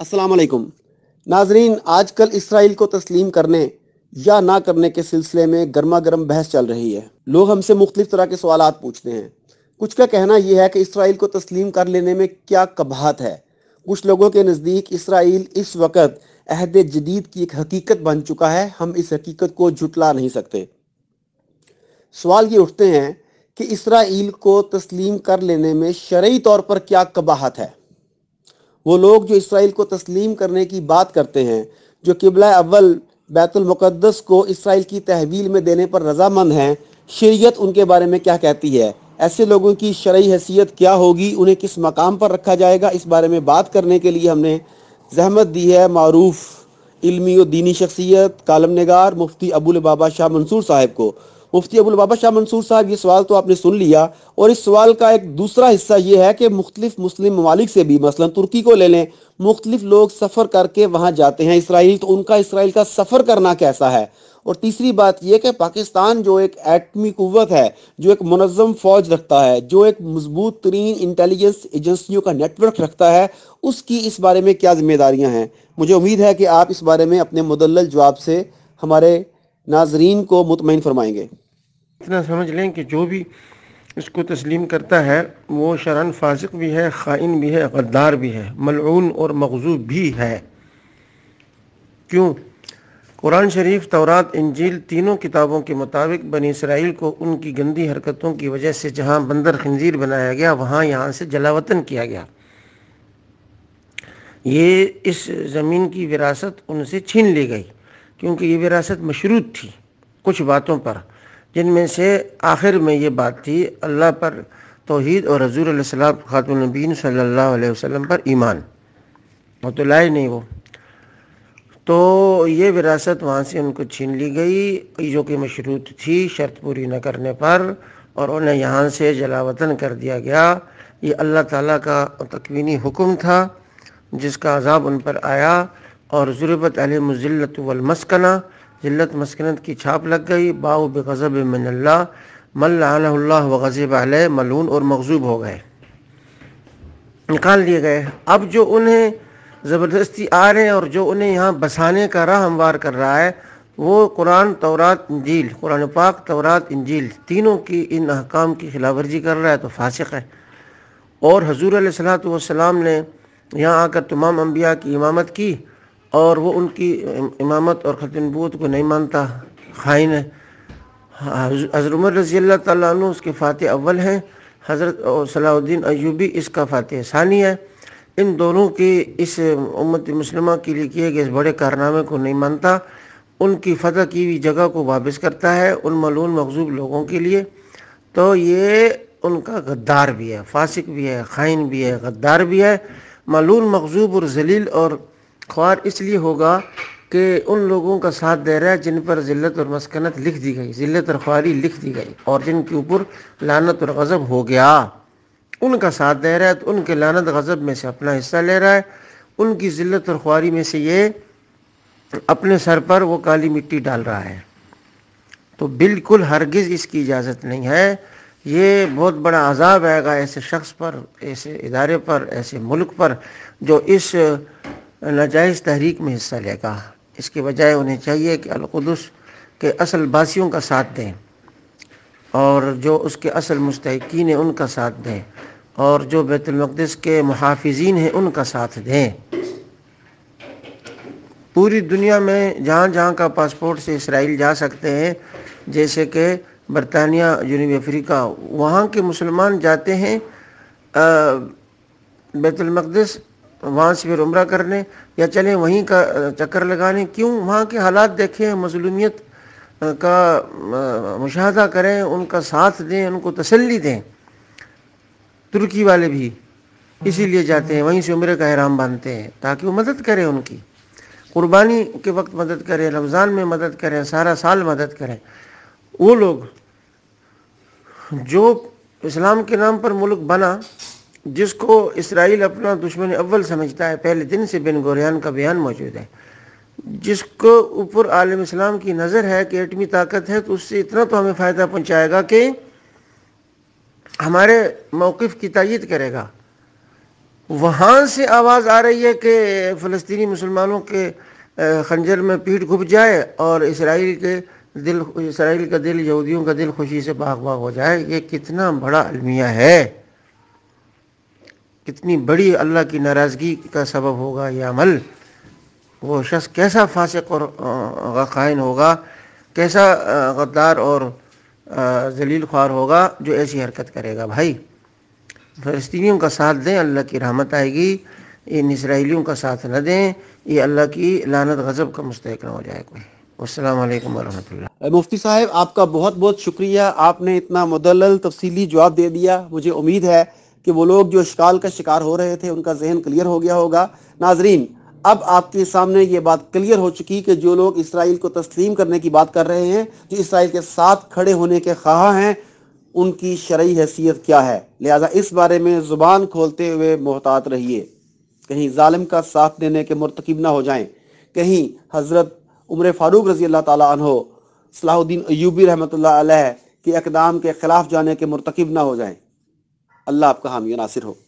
असलकम नाजरीन आजकल इसराइल को तस्लीम करने या ना करने के सिलसिले में गर्मा गर्म बहस चल रही है लोग हमसे मुख्तलिफ तरह के सवाल पूछते हैं कुछ का कहना यह है कि इसराइल को तस्लीम कर लेने में क्या कबाहत है कुछ लोगों के नज़दीक इसराइल इस वक्त अहद जदीद की एक हकीकत बन चुका है हम इस हकीकत को जुटला नहीं सकते सवाल ये उठते हैं कि इसराइल को तस्लीम कर लेने में शर्य तौर पर क्या कबाहत है वो लोग जो इसराइल को तस्लीम करने की बात करते हैं जो किबला अव्वल बैतुलमक़दस को इसराइल की तहवील में देने पर रजामंद हैं शरीयत उनके बारे में क्या कहती है ऐसे लोगों की शरय हैसियत क्या होगी उन्हें किस मकाम पर रखा जाएगा इस बारे में बात करने के लिए हमने जहमत दी है मरूफ इलमी और दीनी शख्सियत कालम नगार मुफ्ती अबुल बाबा शाह मंसूर साहब को मुफ्ती अबुल बाबा शाह मंसूर साहब ये सवाल तो आपने सुन लिया और इस सवाल का एक दूसरा हिस्सा ये है कि मुख्तलिफ मुस्लिम ममालिक से भी मसलन तुर्की को ले लें मुख्तलिफ लोग सफ़र करके वहाँ जाते हैं इसराइल तो उनका इसराइल का सफ़र करना कैसा है और तीसरी बात यह कि पाकिस्तान जो एक एटमी कुत है जो एक मनज़म फ़ौज रखता है जो एक मजबूत तरीन इंटेलिजेंस एजेंसियों का नेटवर्क रखता है उसकी इस बारे में क्या जिम्मेदारियाँ हैं मुझे उम्मीद है कि आप इस बारे में अपने मुदल जवाब से हमारे नाजरीन को मुतमिन फरमाएंगे इतना समझ लें कि जो भी इसको तस्लीम करता है वो शरण फासिक भी है ख़ाइन भी है गद्दार भी है मलून और मकजूब भी है क्यों कुरान शरीफ तौरात इंजील तीनों किताबों के मुताबिक बनी इसराइल को उनकी गंदी हरकतों की वजह से जहां बंदर खंजीर बनाया गया वहां यहां से जलावतन किया गया ये इस ज़मीन की विरासत उनसे छीन ली गई क्योंकि ये विरासत मशरूत थी कुछ बातों पर जिनमें से आखिर में ये बात थी अल्लाह पर तोहद और हजूर सलाम ख़ातुलनबीन सल्ला वसम पर ईमान वो तो लाए नहीं वो तो ये विरासत वहाँ से उनको छीन ली गई जो कि मशरूत थी शर्त पूरी न करने पर और उन्हें यहाँ से जलावतन कर दिया गया ये अल्लाह ताला का तकवीनी हुक्म था जिसका अजाब उन पर आया और ज़ुरबत अलमज़िलत जिल्लत मस्किनत की छाप लग गई बाऊ बज़ब मिनल्ला मल्ला वज़ब आल मलून और मकजूब हो गए निकाल दिए गए अब जो उन्हें ज़बरदस्ती आ रहे हैं और जो उन्हें यहाँ बसाने का राह हमवार कर रहा है वो कुरान तौरात इंजील कुरान पाक तौरात इंजील तीनों की इन अहकाम की खिलाफ वर्जी कर रहा है तो फासिक है और हजूर सलात वसलाम ने यहाँ आकर तमाम अम्बिया की इमामत की और वो उनकी इमामत और ख़तनबूत को नहीं मानता खाइन है हज़र उमर रज़ी अल्लाह तु उसके फ़ातह अव्वल हैं हज़रत और सलाउद्दीन अयूबी इसका फ़ातह सानी है इन दोनों के इस उम्मत मुसलमा के लिए किए गए इस बड़े कारनामे को नहीं मानता उनकी फतह की हुई जगह को वापस करता है उन मलून मकजूब लोगों के लिए तो ये उनका गद्दार भी है फासिक भी है खाइन भी है गद्दार भी है मलून मकजूब और जलील और ख्वार इसलिए होगा कि उन लोगों का साथ दे रहा है जिन पर ज़िल्त और मस्कनत लिख दी गई ज़िल्त और ख्वारी लिख दी गई और जिनके ऊपर लानत और गज़ब हो गया उनका साथ दे रहा है तो उनके लानत गज़ब में से अपना हिस्सा ले रहा है उनकी ज़िल्त और ख्वारी में से ये अपने सर पर वो काली मिट्टी डाल रहा है तो बिल्कुल हरगिज़ इसकी इजाज़त नहीं है ये बहुत बड़ा अजाब आएगा ऐसे शख्स पर ऐसे इदारे पर ऐसे मुल्क पर जो इस नाजायज़ तहरीक में हिस्सा लेगा इसके बजाय उन्हें चाहिए कि अलकुदस के असल बासियों का साथ दें और जो उसके असल मुस्तकिन हैं उनका साथ दें और जो बैतुलमक़दस के मुहाफिजीन हैं उनका साथ दें पूरी दुनिया में जहाँ जहाँ का पासपोर्ट से इसराइल जा सकते हैं जैसे कि बरतानिया जनूबी अफ्रीका वहाँ के मुसलमान जाते हैं बैतुलमक़दस वहाँ से फिर उम्र करने या चलें वहीं का चक्कर लगाने क्यों वहाँ के हालात देखें मजलूमियत का मुशाह करें उनका साथ दें उनको तसल्ली दें तुर्की वाले भी इसीलिए जाते हैं वहीं से उम्र का हराम बांधते हैं ताकि वो मदद करें उनकी कुर्बानी के वक्त मदद करें रमज़ान में मदद करें सारा साल मदद करें वो लोग जो इस्लाम के नाम पर मुल्क बना जिसको इसराइल अपना दुश्मन अव्वल समझता है पहले दिन से बिन गोरियान का बयान मौजूद है जिसको ऊपर आलम इस्लाम की नज़र है कि एटमी ताकत है तो उससे इतना तो हमें फ़ायदा पहुँचाएगा कि हमारे मौक़ की तयद करेगा वहाँ से आवाज़ आ रही है कि फ़लस्तनी मुसलमानों के खंजर में पीठ घुप जाए और इसराइल के दिल इसराइल का दिल यहूदियों का दिल खुशी से बाग बाग हो जाए ये कितना बड़ा अलमिया है कितनी बड़ी अल्लाह की नाराज़गी का सबब होगा यह अमल वो शख्स कैसा फासक और खाइन होगा कैसा गद्दार और जलील ख्वार होगा जो ऐसी हरकत करेगा भाई फ़लस्तियों का साथ दें अल्लाह की रहमत आएगी इन इसराइलियों का साथ न दें ये अल्लाह की लानत गज़ब का मुस्तक हो जाएगा कोई मुफ्ती साहब आपका बहुत बहुत शुक्रिया आपने इतना मदल तफसली जवाब दे दिया मुझे उम्मीद है कि वो लोग जो शिकाल का शिकार हो रहे थे उनका जहन क्लियर हो गया होगा नाजरीन अब आपके सामने ये बात क्लियर हो चुकी कि जो लोग इसराइल को तस्लीम करने की बात कर रहे हैं जो इसराइल के साथ खड़े होने के खा हैं उनकी शरय हैसियत क्या है लिहाजा इस बारे में ज़ुबान खोलते हुए मोहतात रहिए कहीं ालम का साथ देने के मरतकब ना हो जाएँ कहीं हज़रत उम्र फारूक रजी अल्लाह हो सलाहुद्दीन अयूबी रहमत के अकदाम के ख़िलाफ़ जाने के मरतकब ना हो जाएँ अल्लाह आपका हामी नासिर हो